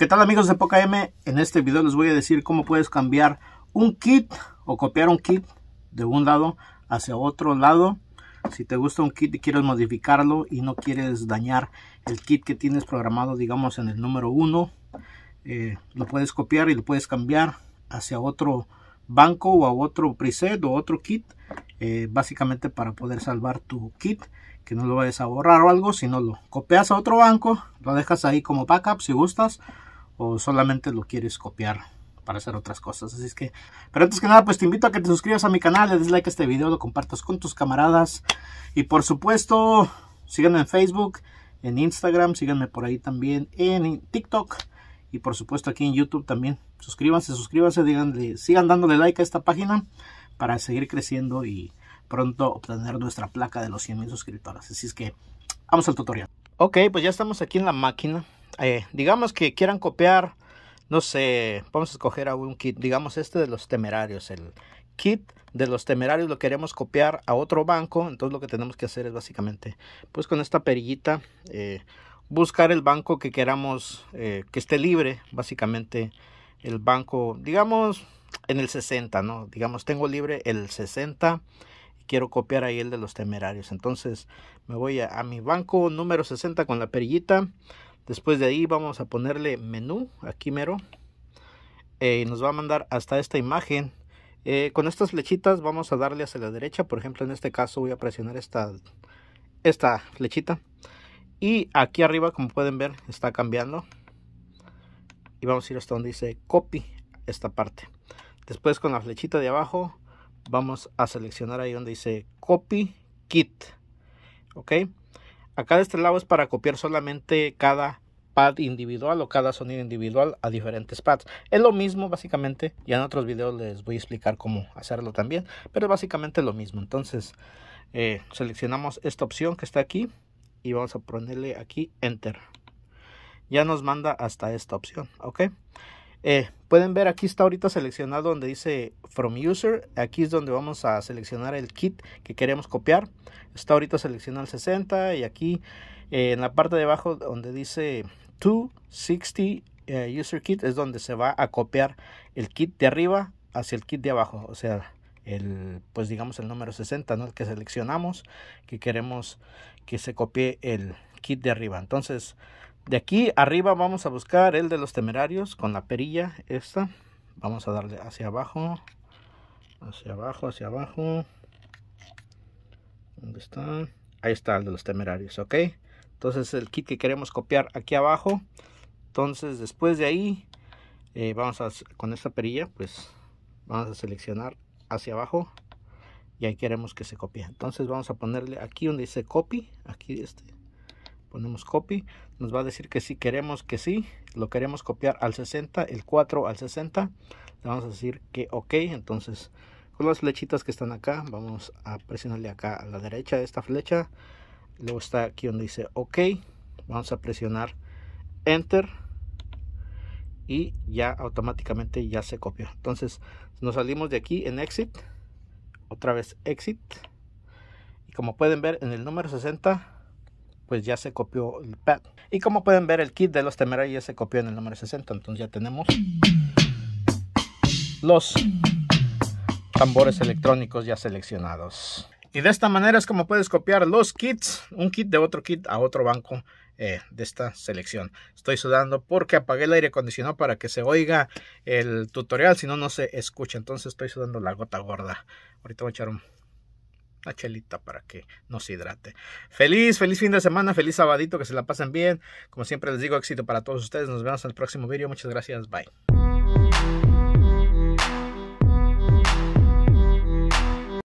¿Qué tal amigos de Poca M? En este video les voy a decir cómo puedes cambiar un kit o copiar un kit de un lado hacia otro lado. Si te gusta un kit y quieres modificarlo y no quieres dañar el kit que tienes programado, digamos en el número 1, eh, lo puedes copiar y lo puedes cambiar hacia otro banco o a otro preset o otro kit, eh, básicamente para poder salvar tu kit que no lo vayas a borrar o algo, sino lo copias a otro banco, lo dejas ahí como backup si gustas, o solamente lo quieres copiar para hacer otras cosas. Así es que, pero antes que nada, pues te invito a que te suscribas a mi canal, le des like a este video, lo compartas con tus camaradas y por supuesto, síganme en Facebook, en Instagram, síganme por ahí también en TikTok y por supuesto aquí en YouTube también. Suscríbanse, suscríbanse, díganle, sigan dándole like a esta página para seguir creciendo y pronto obtener nuestra placa de los 100.000 suscriptores. Así es que vamos al tutorial. Ok, pues ya estamos aquí en la máquina. Eh, digamos que quieran copiar, no sé, vamos a escoger algún un kit, digamos este de los temerarios, el kit de los temerarios lo queremos copiar a otro banco, entonces lo que tenemos que hacer es básicamente, pues con esta perillita, eh, buscar el banco que queramos eh, que esté libre, básicamente el banco, digamos, en el 60, ¿no? Digamos, tengo libre el 60 quiero copiar ahí el de los temerarios. Entonces me voy a, mi banco número 60 con la perillita. Después de ahí vamos a ponerle menú, aquí mero. y eh, nos va a mandar hasta esta imagen. Eh, con estas flechitas vamos a darle hacia la derecha. Por ejemplo, en este caso voy a presionar esta, esta flechita. Y aquí arriba, como pueden ver, está cambiando. Y vamos a ir hasta donde dice copy esta parte. Después con la flechita de abajo vamos a seleccionar ahí donde dice copy kit. Ok. Acá de este lado es para copiar solamente cada pad individual o cada sonido individual a diferentes pads. Es lo mismo básicamente, ya en otros videos les voy a explicar cómo hacerlo también, pero es básicamente lo mismo. Entonces eh, seleccionamos esta opción que está aquí y vamos a ponerle aquí Enter. Ya nos manda hasta esta opción, ¿ok? Eh, pueden ver aquí está ahorita seleccionado donde dice From User. Aquí es donde vamos a seleccionar el kit que queremos copiar. Está ahorita seleccionado el 60 y aquí eh, en la parte de abajo donde dice 260 eh, User Kit es donde se va a copiar el kit de arriba hacia el kit de abajo. O sea, el, pues digamos el número 60, ¿no? el que seleccionamos, que queremos que se copie el kit de arriba. Entonces de aquí arriba vamos a buscar el de los temerarios con la perilla esta. Vamos a darle hacia abajo, hacia abajo, hacia abajo. ¿Dónde está? Ahí está el de los temerarios, ¿ok? Entonces el kit que queremos copiar aquí abajo. Entonces después de ahí, eh, vamos a, con esta perilla, pues vamos a seleccionar hacia abajo. Y ahí queremos que se copie. Entonces vamos a ponerle aquí donde dice copy, aquí este ponemos copy, nos va a decir que si queremos que sí, lo queremos copiar al 60, el 4 al 60, le vamos a decir que ok, entonces con las flechitas que están acá, vamos a presionarle acá a la derecha de esta flecha, luego está aquí donde dice ok, vamos a presionar enter y ya automáticamente ya se copió, entonces nos salimos de aquí en exit, otra vez exit, y como pueden ver en el número 60 pues ya se copió el pad. Y como pueden ver, el kit de los temerarios ya se copió en el número 60. Entonces ya tenemos los tambores electrónicos ya seleccionados. Y de esta manera es como puedes copiar los kits, un kit de otro kit a otro banco eh, de esta selección. Estoy sudando porque apagué el aire acondicionado para que se oiga el tutorial, si no, no se escucha. Entonces estoy sudando la gota gorda. Ahorita voy a echar un la chelita para que nos hidrate. Feliz, feliz fin de semana, feliz sabadito, que se la pasen bien. Como siempre les digo, éxito para todos ustedes. Nos vemos en el próximo video. Muchas gracias, bye.